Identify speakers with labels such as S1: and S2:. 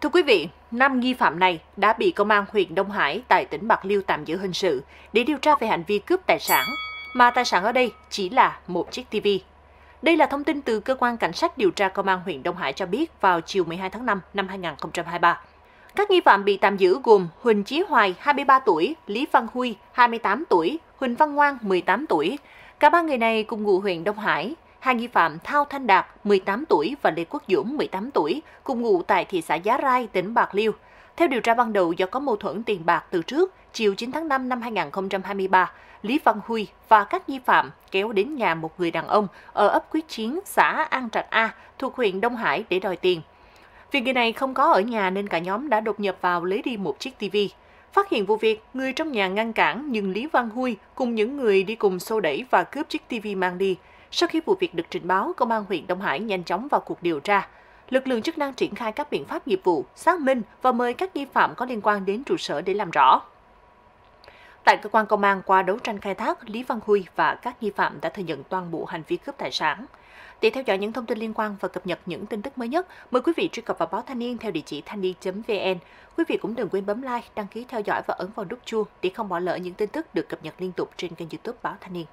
S1: Thưa quý vị, năm nghi phạm này đã bị công an huyện Đông Hải tại tỉnh Bạc Liêu tạm giữ hình sự để điều tra về hành vi cướp tài sản, mà tài sản ở đây chỉ là một chiếc tivi. Đây là thông tin từ cơ quan cảnh sát điều tra công an huyện Đông Hải cho biết vào chiều 12 tháng 5 năm 2023. Các nghi phạm bị tạm giữ gồm Huỳnh Chí Hoài, 23 tuổi, Lý Văn Huy, 28 tuổi, Huỳnh Văn Ngoan, 18 tuổi. Cả ba người này cùng ngụ huyện Đông Hải. Hai nghi phạm Thao Thanh Đạt, 18 tuổi và Lê Quốc Dũng, 18 tuổi, cùng ngụ tại thị xã Giá Rai, tỉnh Bạc Liêu. Theo điều tra ban đầu do có mâu thuẫn tiền bạc từ trước, chiều 9 tháng 5 năm 2023, Lý Văn Huy và các nghi phạm kéo đến nhà một người đàn ông ở ấp Quyết Chiến, xã An Trạch A, thuộc huyện Đông Hải để đòi tiền. Vì người này không có ở nhà nên cả nhóm đã đột nhập vào lấy đi một chiếc TV. Phát hiện vụ việc, người trong nhà ngăn cản nhưng Lý Văn Huy cùng những người đi cùng xô đẩy và cướp chiếc TV mang đi. Sau khi vụ việc được trình báo, Công an huyện Đông Hải nhanh chóng vào cuộc điều tra. Lực lượng chức năng triển khai các biện pháp nghiệp vụ, xác minh và mời các nghi phạm có liên quan đến trụ sở để làm rõ. Tại cơ quan công an, qua đấu tranh khai thác, Lý Văn Huy và các nghi phạm đã thừa nhận toàn bộ hành vi cướp tài sản. Để theo dõi những thông tin liên quan và cập nhật những tin tức mới nhất, mời quý vị truy cập vào báo Thanh niên theo địa chỉ thanh niên.vn. Quý vị cũng đừng quên bấm like, đăng ký theo dõi và ấn vào nút chuông để không bỏ lỡ những tin tức được cập nhật liên tục trên kênh youtube báo Thanh niên.